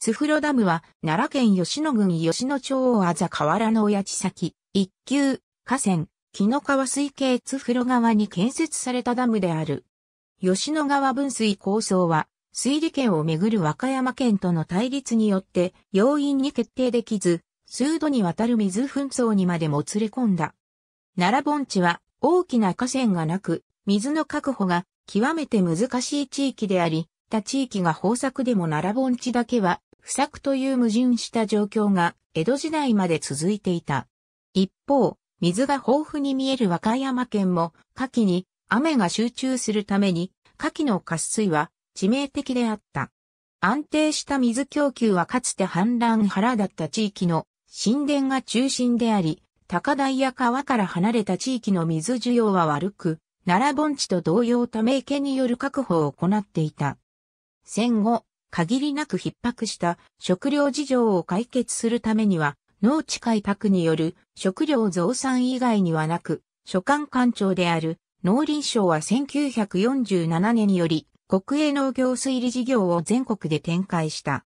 津風呂ダムは、奈良県吉野郡吉野町をあざ河原の親千先、一級、河川、木の川水系津風呂川に建設されたダムである。吉野川分水構想は、水利権をめぐる和歌山県との対立によって要因に決定できず、数度にわたる水紛争にまでもつれ込んだ。奈良盆地は大きな河川がなく、水の確保が極めて難しい地域であり、他地域が豊作でも奈良盆地だけは不作という矛盾した状況が江戸時代まで続いていた。一方、水が豊富に見える和歌山県も、夏季に雨が集中するために、夏季の渇水は致命的であった。安定した水供給はかつて氾濫原だった地域の神殿が中心であり、高台や川から離れた地域の水需要は悪く、奈良盆地と同様ため池による確保を行っていた。戦後、限りなく逼迫した食料事情を解決するためには、農地開拓による食料増産以外にはなく、所管官庁である農林省は1947年により国営農業推理事業を全国で展開した。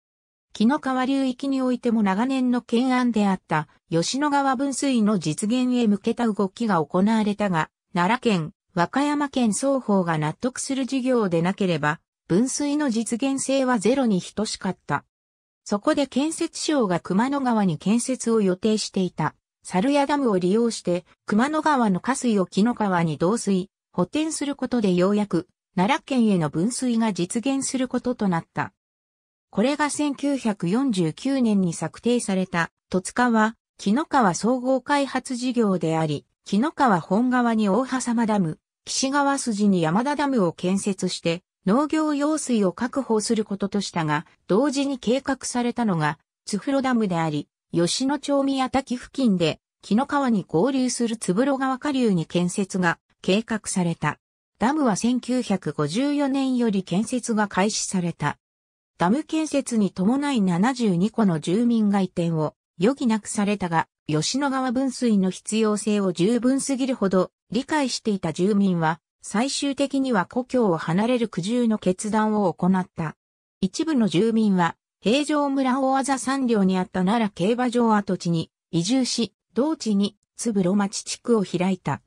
木の川流域においても長年の懸案であった吉野川分水の実現へ向けた動きが行われたが、奈良県、和歌山県双方が納得する事業でなければ分水の実現性はゼロに等しかった。そこで建設省が熊野川に建設を予定していた、猿屋ダムを利用して、熊野川の下水を木の川に導水、補填することでようやく、奈良県への分水が実現することとなった。これが1949年に策定された、戸塚は、木の川総合開発事業であり、木の川本川に大狭間ダム、岸川筋に山田ダムを建設して、農業用水を確保することとしたが、同時に計画されたのが、津風呂ダムであり、吉野町宮滝付近で、木の川に合流する津風呂川下流に建設が計画された。ダムは1954年より建設が開始された。ダム建設に伴い72個の住民が移転を余儀なくされたが、吉野川分水の必要性を十分すぎるほど理解していた住民は、最終的には故郷を離れる苦渋の決断を行った。一部の住民は、平城村大技山領にあった奈良競馬場跡地に移住し、同地に津呂町地区を開いた。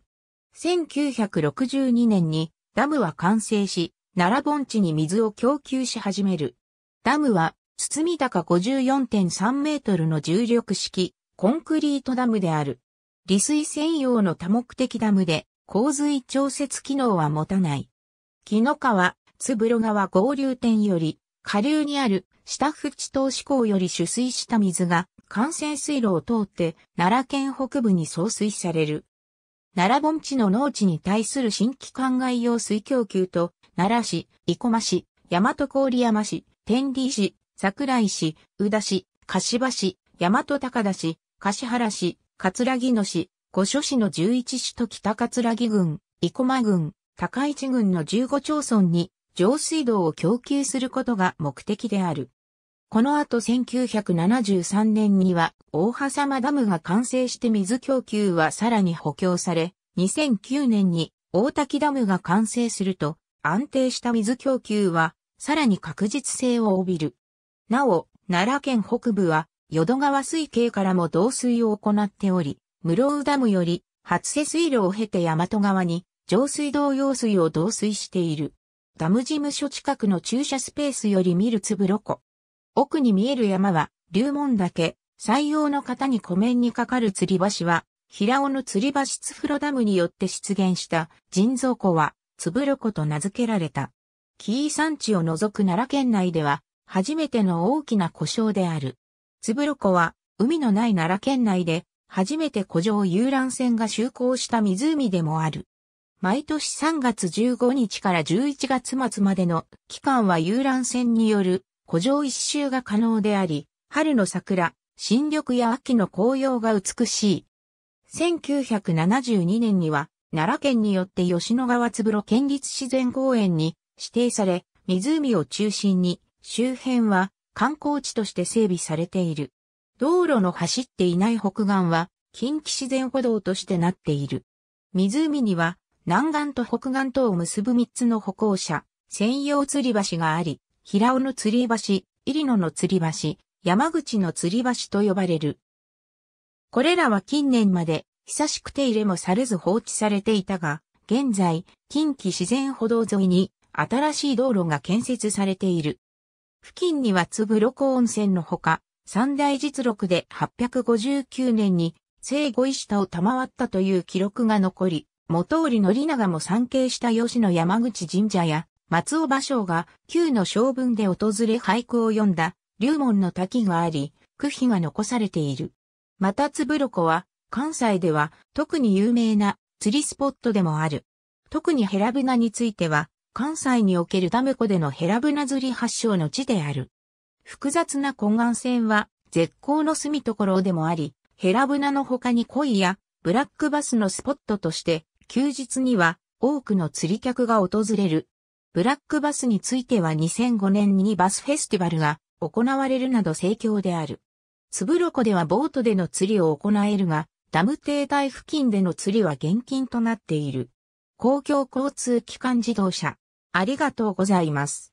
1962年にダムは完成し、奈良盆地に水を供給し始める。ダムは、堤高54.3メートルの重力式、コンクリートダムである。利水専用の多目的ダムで、洪水調節機能は持たない。木の川、つぶろ川合流点より、下流にある下淵島志向より取水した水が、幹線水路を通って奈良県北部に送水される。奈良盆地の農地に対する新規灌漑用水供給と、奈良市、生駒市、大和郡山市、天理市、桜井市、宇田市、柏市、大和高田市、柏原市、葛城野市、五所市の十一市と北葛城郡、生駒郡、高市郡の十五町村に上水道を供給することが目的である。この後1973年には大葉様ダムが完成して水供給はさらに補強され、2009年に大滝ダムが完成すると安定した水供給はさらに確実性を帯びる。なお、奈良県北部は淀川水系からも導水を行っており、室生ダムより発生水路を経て大和川に上水道用水を導水している。ダム事務所近くの駐車スペースより見るつぶろこ。奥に見える山は龍門岳、採用の方に湖面にかかる吊り橋は、平尾の吊り橋津風呂ダムによって出現した人造湖は、つぶろ湖と名付けられた。紀伊山地を除く奈良県内では、初めての大きな故障である。つぶろ湖は、海のない奈良県内で、初めて古城遊覧船が就航した湖でもある。毎年3月15日から11月末までの期間は遊覧船による古城一周が可能であり、春の桜、新緑や秋の紅葉が美しい。1972年には奈良県によって吉野川津風呂県立自然公園に指定され、湖を中心に周辺は観光地として整備されている。道路の走っていない北岸は、近畿自然歩道としてなっている。湖には、南岸と北岸とを結ぶ3つの歩行者、専用吊り橋があり、平尾の吊り橋、入野の吊り橋、山口の吊り橋と呼ばれる。これらは近年まで、久しく手入れもされず放置されていたが、現在、近畿自然歩道沿いに、新しい道路が建設されている。付近には粒露光温泉のほか、三大実録で859年に聖五石田を賜ったという記録が残り、元織宣長も参詣した吉野山口神社や松尾芭蕉が旧の将軍で訪れ俳句を読んだ龍門の滝があり、区碑が残されている。またつぶろこは関西では特に有名な釣りスポットでもある。特にヘラブナについては関西におけるダム湖でのヘラブナ釣り発祥の地である。複雑な湖岸線は絶好の住み所でもあり、ヘラブナの他に恋やブラックバスのスポットとして休日には多くの釣り客が訪れる。ブラックバスについては2005年にバスフェスティバルが行われるなど盛況である。つぶろこではボートでの釣りを行えるが、ダム停滞付近での釣りは厳禁となっている。公共交通機関自動車。ありがとうございます。